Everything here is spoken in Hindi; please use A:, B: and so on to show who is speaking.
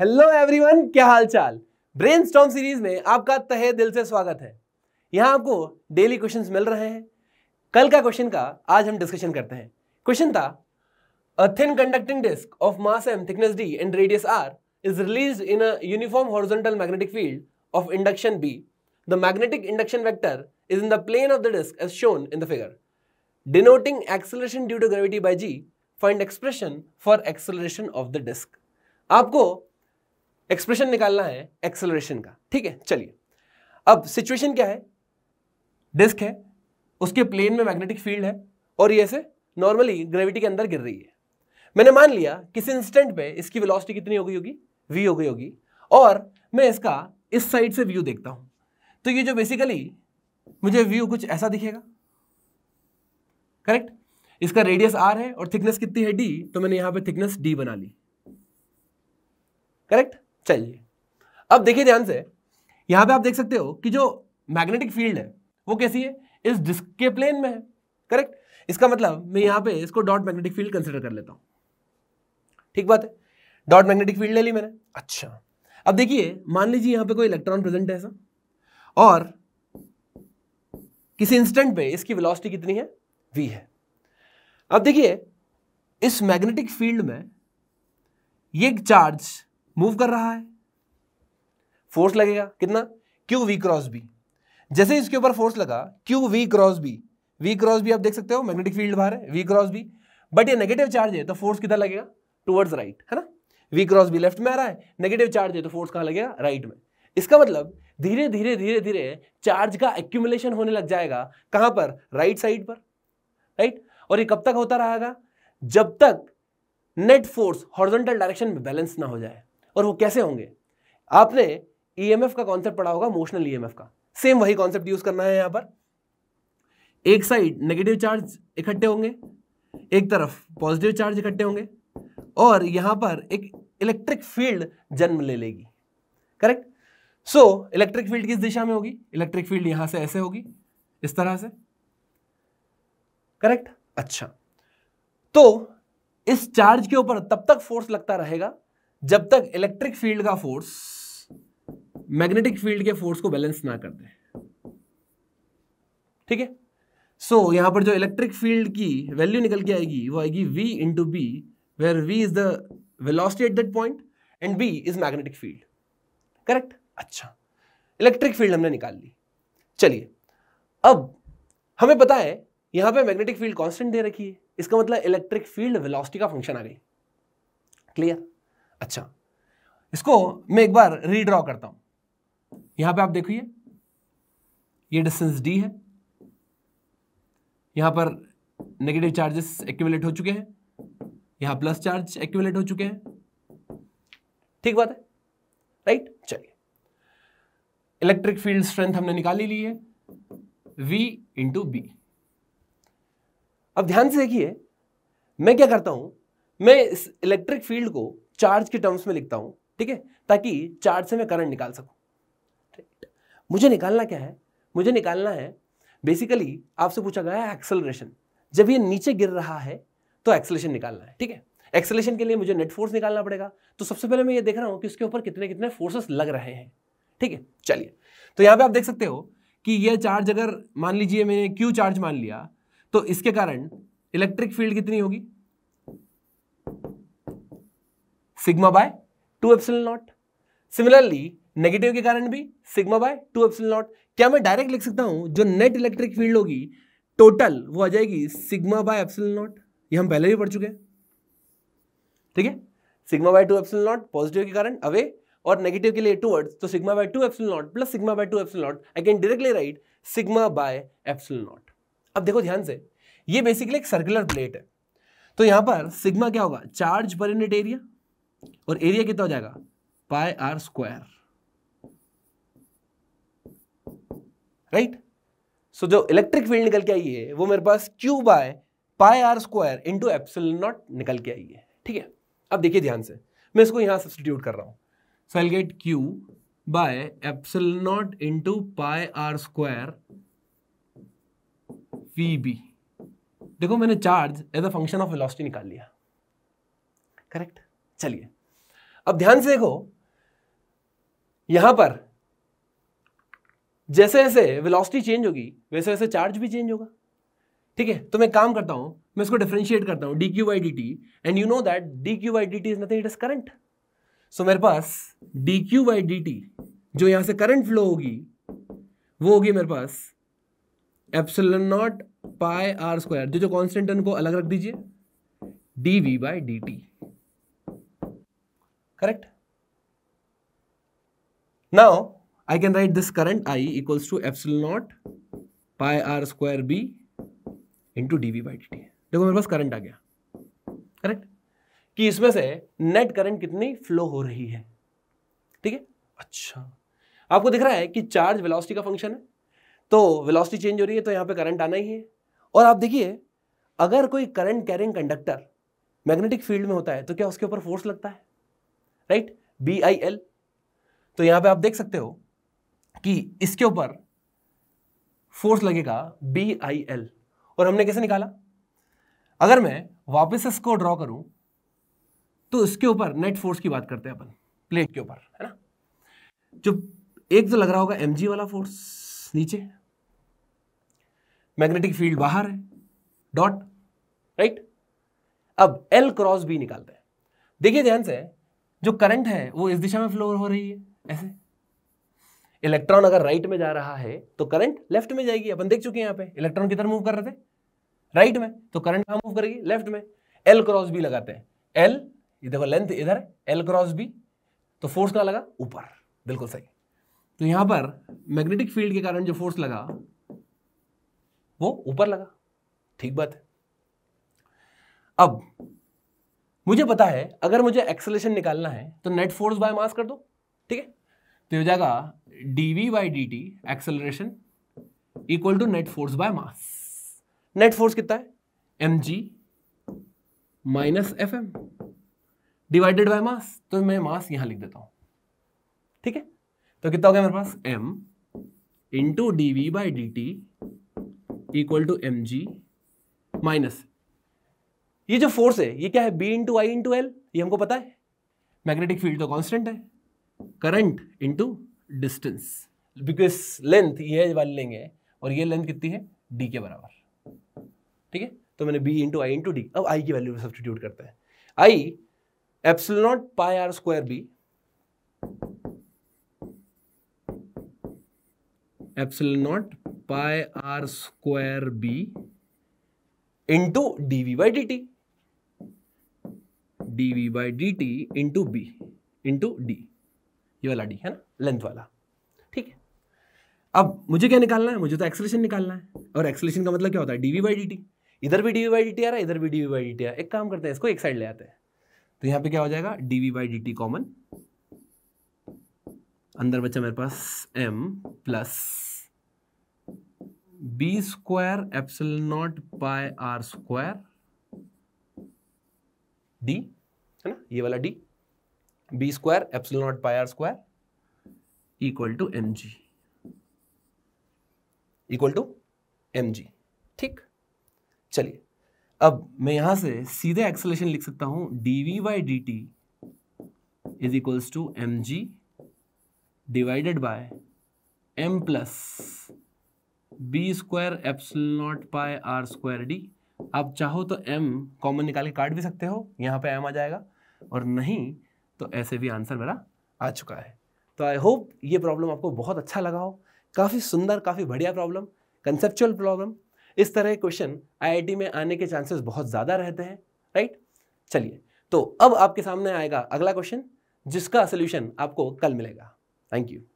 A: हेलो एवरीवन क्या हाल चाल ब्रेन सीरीज में आपका तहे दिल से स्वागत है यहाँ आपको डेली क्वेश्चंस मिल रहे हैं कल का क्वेश्चन का आज हम डिस्कशन करते हैं क्वेश्चन था a thin conducting disc of mass M thickness D and radius R is release in a uniform horizontal magnetic field of induction B the magnetic induction vector is in the plane of the disc as shown in the figure denoting acceleration due to gravity by G find expression for acceleration of the disc आपको एक्सप्रेशन निकालना है एक्सेलरेशन का ठीक है चलिए अब सिचुएशन क्या है डिस्क है उसके प्लेन में मैग्नेटिक फील्ड है और ये ऐसे नॉर्मली ग्रेविटी के अंदर गिर रही है मैंने मान लिया किसी इंस्टेंट पे इसकी वेलोसिटी कितनी हो गई होगी वी हो गई होगी और मैं इसका इस साइड से व्यू देखता हूं तो ये जो बेसिकली मुझे व्यू कुछ ऐसा दिखेगा करेक्ट इसका रेडियस आर है और थिकनेस कितनी है डी तो मैंने यहां पर थिकनेस डी बना ली करेक्ट चलिए अब देखिए ध्यान से यहां पे आप देख सकते हो कि जो मैग्नेटिक फील्ड है वो कैसी है इस डिस्क के प्लेन में है करेक्ट इसका मतलब मैं यहां पे इसको डॉट मैग्नेटिक फील्ड कंसिडर कर लेता हूं ठीक बात है डॉट मैग्नेटिक फील्ड ले ली मैंने अच्छा अब देखिए मान लीजिए यहां पे कोई इलेक्ट्रॉन प्रेजेंट है ऐसा और किसी इंस्टेंट पे इसकी वेलोसिटी कितनी है वी है अब देखिए इस मैग्नेटिक फील्ड में ये चार्ज मूव कर रहा है फोर्स लगेगा कितना क्यू वी क्रॉस बी जैसे इसके ऊपर फोर्स लगा Q V cross B V cross B आप देख सकते हो मैग्नेटिक फील्ड बाहर है वी क्रॉस बी बट ये नेगेटिव चार्ज है तो फोर्स किधर लगेगा टुवर्ड्स राइट है ना वी क्रॉस बी लेफ्ट में आ रहा है नेगेटिव चार्ज है तो फोर्स कहाँ लगेगा राइट में इसका मतलब धीरे धीरे धीरे धीरे चार्ज का एक्यूमुलेशन होने लग जाएगा कहां पर राइट साइड पर राइट और ये कब तक होता रहेगा जब तक नेट फोर्स हॉर्जेंटल डायरेक्शन में बैलेंस ना हो जाए और वो कैसे होंगे आपने एफ e का कॉन्सेप्ट पढ़ा होगा मोशनल एफ e का सेम वही कॉन्सेप्ट यूज करना है यहां पर एक साइड नेगेटिव चार्ज इकट्ठे होंगे एक तरफ पॉजिटिव चार्ज इकट्ठे होंगे और यहां पर एक इलेक्ट्रिक फील्ड जन्म ले लेगी करेक्ट सो इलेक्ट्रिक फील्ड किस दिशा में होगी इलेक्ट्रिक फील्ड यहां से ऐसे होगी इस तरह से करेक्ट अच्छा तो इस चार्ज के ऊपर तब तक फोर्स लगता रहेगा जब तक इलेक्ट्रिक फील्ड का फोर्स मैग्नेटिक फील्ड के फोर्स को बैलेंस ना कर दे ठीक है सो so, यहां पर जो इलेक्ट्रिक फील्ड की वैल्यू निकल के आएगी वो आएगी v into B where V is the velocity at that point and B is magnetic field correct अच्छा इलेक्ट्रिक फील्ड हमने निकाल ली चलिए अब हमें पता है यहां पे मैग्नेटिक फील्ड कांस्टेंट दे रखी है इसका मतलब इलेक्ट्रिक फील्ड वेलोसिटी का फंक्शन आ गई क्लियर अच्छा इसको मैं एक बार रीड्रॉ करता हूं यहां पे आप देखिए ये डिस्टेंस डी है यहां पर नेगेटिव चार्जेस एक्यूमुलेट हो चुके हैं यहां प्लस चार्ज एक्यूमुलेट हो चुके हैं ठीक बात है राइट चलिए इलेक्ट्रिक फील्ड स्ट्रेंथ हमने निकाली ली है v इंटू बी अब ध्यान से देखिए मैं क्या करता हूं मैं इस इलेक्ट्रिक फील्ड को चार्ज के टर्म्स में लिखता हूं ठीक है ताकि चार्ज से मैं करंट निकाल सकूं मुझे निकालना क्या है मुझे निकालना है बेसिकली आपसे पूछा गया है एक्सेलरेशन जब ये नीचे गिर रहा है तो एक्सेलेशन निकालना है ठीक है एक्सेलेशन के लिए मुझे नेट फोर्स निकालना पड़ेगा तो सबसे पहले मैं ये देख रहा हूँ कि उसके ऊपर कितने कितने फोर्सेस लग रहे हैं ठीक है चलिए तो यहां पे आप देख सकते हो कि ये चार्ज अगर मान लीजिए मैंने क्यू चार्ज मान लिया तो इसके कारण इलेक्ट्रिक फील्ड कितनी होगी sigma by two epsilon naught similarly negative के कारण भी sigma by two epsilon naught क्या मैं डायरेक्ट लिख सकता हूं जो नेट इलेक्ट्रिक फील्ड होगी टोटल वो आ जाएगी सिग्मा बाय एप्सिल नॉट ये हम पहले भी पढ़ चुके हैं ठीक है sigma by two epsilon naught positive के कारण अवे और नेगेटिव के लिए टूवर्ड तो sigma by two epsilon naught plus sigma by two epsilon naught I can directly write sigma by epsilon naught अब देखो ध्यान से ये बेसिकली एक सर्कुलर प्लेट है तो यहां पर सिग्मा क्या होगा चार्ज पर यूनिट एरिया और एरिया कितना हो जाएगा पाए आर स्क्वायर राइट सो जो इलेक्ट्रिक फील्ड निकल के आई है वो मेरे पास Q by pi R square into epsilon naught निकल के आई है ठीक है अब देखिए ध्यान से मैं इसको यहां सब्सटीट्यूट कर रहा हूं so I get Q by epsilon naught into pi R square V B देखो मैंने charge as a function of velocity निकाल लिया करेक्ट चलिए अब ध्यान से देखो यहां पर जैसे जैसे वेलोसिटी चेंज होगी वैसे वैसे चार्ज भी चेंज होगा ठीक है तो मैं काम करता हूं मैं इसको डिफ्रेंशिएट करता हूं D Q by D T and you know that D Q by D T is nothing it is current so मेरे पास D Q by D T जो यहां से करंट फ्लो होगी वो होगी मेरे पास epsilon naught pi R square जो जो कॉन्स्टेंट टर्म को अलग रख दीजिए D V by D T correct now I can write this current I equals to epsilon not pi R square B into D V by D T देखो मेरे पास करंट आ गया करेक्ट कि इसमें से नेट करंट कितनी फ्लो हो रही है ठीक है अच्छा आपको दिख रहा है कि चार्ज वेलोसिटी का फंक्शन है तो वेलोसिटी चेंज हो रही है तो यहां पे करंट आना ही है और आप देखिए अगर कोई current carrying conductor magnetic field में होता है तो क्या उसके ऊपर फोर्स लगता है राइट बी आई एल तो यहां पे आप देख सकते हो कि इसके ऊपर फोर्स लगेगा बी आई एल और हमने कैसे निकाला अगर मैं वापस इसको ड्रॉ करूं तो इसके ऊपर नेट फोर्स की बात करते हैं अपन प्लेट के ऊपर है ना जो एक तो लग रहा होगा एम वाला फोर्स नीचे मैग्नेटिक फील्ड बाहर है डॉट राइट अब एल क्रॉस बी निकालते हैं देखिए ध्यान से जो करंट है वो इस दिशा में फ्लो हो रही है ऐसे इलेक्ट्रॉन अगर राइट में जा रहा है तो करंट लेफ्ट में जाएगी अपन देख चुके हैं यहाँ पे इलेक्ट्रॉन किधर मूव कर रहे थे राइट में तो करंट कहाँ मूव करेगी लेफ्ट में एल क्रॉस बी लगाते हैं एल ये देखो लेंथ इधर एल क्रॉस बी तो फोर्स कहाँ लगा ऊपर बिल्कुल सही तो यहाँ पर मैग्नेटिक फील्ड के कारण जो फोर्स लगा वो ऊपर लगा ठीक बात है अब मुझे पता है अगर मुझे एक्सेलेशन निकालना है तो नेट फोर्स बाय मास कर दो ठीक है तो हो जाएगा D V by D T acceleration equal to net force by mass net force कितना है M G minus F M divided by mass तो मैं मास यहां लिख देता हूं ठीक है तो कितना हो गया मेरे पास M into D V by D T equal to M G minus ये जो फोर्स है ये क्या है B into I into L ये हमको पता है मैग्नेटिक फील्ड तो कॉन्स्टेंट है current into distance because length ये वाले लेंगे और ये लेंथ कितनी है डी के बराबर ठीक है तो मैंने B into I into D अब आई की वैल्यू सब्सटीट्यूट करते हैं I epsilon naught pi R square B epsilon naught pi R square B into D V by D T D V by D T into B into D ये वाला डी है ना लेंथ वाला ठीक है अब मुझे क्या निकालना है मुझे तो एक्सलेशन निकालना है और एक्सलेशन का मतलब क्या होता है D V by D T इधर भी D V by D T आ रहा है इधर भी D V by D T आ रहा है एक काम करते हैं इसको एक साइड ले आते हैं तो यहाँ पे क्या हो जाएगा D V by D T common अंदर बच्चा मेरे पास M plus B square epsilon naught pi R square D है ना ये वाला D B square epsilon naught pi R square equal to M G equal to M G ठीक चलिए अब मैं यहां से सीधे एक्सलेशन लिख सकता हूं D V by D T is equals to M G divided by M plus B square epsilon naught pi R square D आप चाहो तो एम कॉमन निकाल के काट भी सकते हो यहां पे एम आ जाएगा और नहीं तो ऐसे भी आंसर मेरा आ चुका है तो आई होप ये प्रॉब्लम आपको बहुत अच्छा लगा हो काफ़ी सुंदर काफ़ी बढ़िया प्रॉब्लम कंसेप्चुअल प्रॉब्लम इस तरह के क्वेश्चन आईआईटी में आने के चांसेस बहुत ज़्यादा रहते हैं राइट चलिए तो अब आपके सामने आएगा अगला क्वेश्चन जिसका सोल्यूशन आपको कल मिलेगा थैंक यू